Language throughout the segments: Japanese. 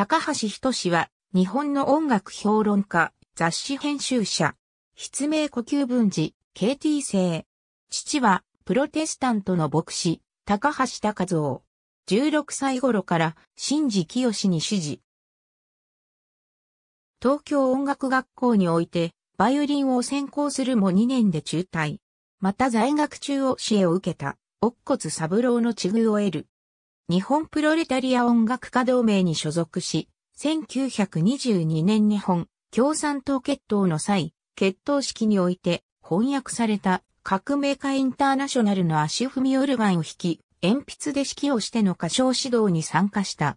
高橋仁は、日本の音楽評論家、雑誌編集者。筆名呼吸文字、KT 生。父は、プロテスタントの牧師、高橋隆造。16歳頃から、新次清に指示。東京音楽学校において、バイオリンを専攻するも2年で中退。また在学中を教えを受けた、乙骨三郎の地遇を得る。日本プロレタリア音楽家同盟に所属し、1922年日本共産党決闘の際、決闘式において翻訳された革命家インターナショナルの足踏みオルガンを弾き、鉛筆で指揮をしての歌唱指導に参加した。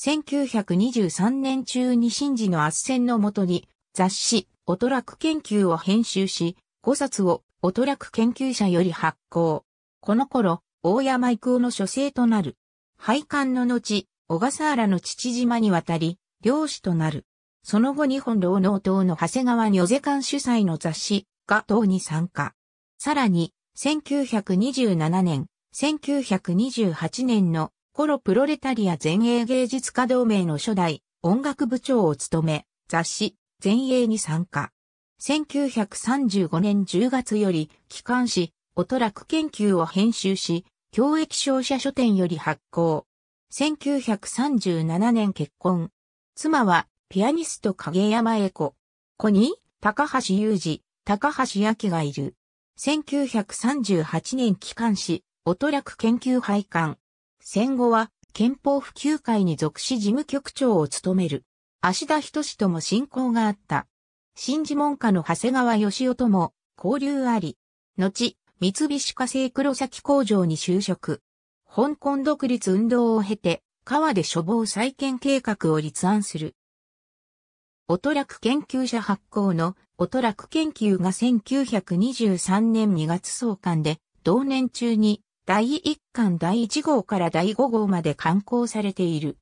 1923年中に新時の圧戦のもとに雑誌、オトラク研究を編集し、5冊をオトラク研究者より発行。この頃、大山育夫の書生となる廃刊の後、小笠原の父島に渡り、漁師となる。その後日本労農党の長谷川女世館主催の雑誌、が党に参加。さらに、1927年、1928年のコロプロレタリア全英芸術家同盟の初代音楽部長を務め、雑誌、全英に参加。1935年10月より、機関誌、おとらく研究を編集し、教育商社書店より発行。1937年結婚。妻は、ピアニスト影山栄子。子に、高橋裕二、高橋明がいる。1938年機関誌、音楽研究廃刊。戦後は、憲法普及会に属し事務局長を務める。足田仁とも親交があった。新自門下の長谷川義夫とも交流あり。後、三菱化成黒崎工場に就職。香港独立運動を経て、川で処方再建計画を立案する。トラク研究者発行のトラク研究が1923年2月創刊で、同年中に第1巻第1号から第5号まで刊行されている。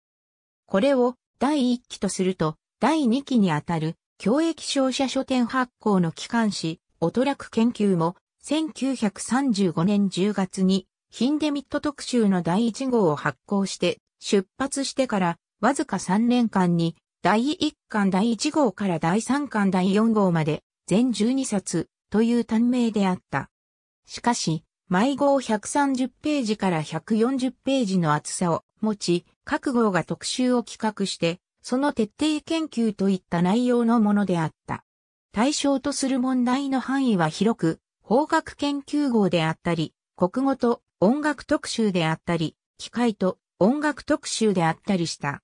これを第1期とすると、第2期にあたる、教育商社書店発行の機関紙、トラク研究も1935年10月にヒンデミット特集の第1号を発行して出発してからわずか3年間に第1巻第1号から第3巻第4号まで全12冊という短命であった。しかし、毎号130ページから140ページの厚さを持ち、各号が特集を企画して、その徹底研究といった内容のものであった。対象とする問題の範囲は広く、法学研究号であったり、国語と音楽特集であったり、機械と音楽特集であったりした。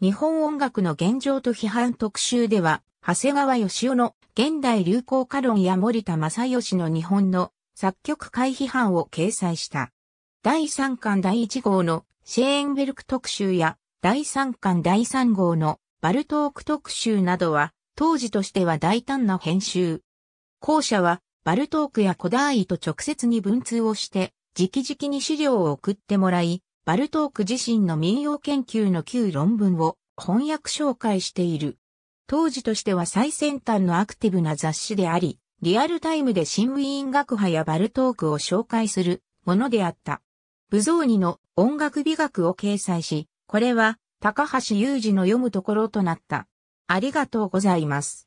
日本音楽の現状と批判特集では、長谷川義夫の現代流行歌論や森田正義の日本の作曲会批判を掲載した。第3巻第1号のシェーンベルク特集や第3巻第3号のバルトーク特集などは当時としては大胆な編集。後者はバルトークやコダーイと直接に文通をして、直々に資料を送ってもらい、バルトーク自身の民謡研究の旧論文を翻訳紹介している。当時としては最先端のアクティブな雑誌であり、リアルタイムで新ウィーン学派やバルトークを紹介するものであった。武蔵ーの音楽美学を掲載し、これは高橋雄二の読むところとなった。ありがとうございます。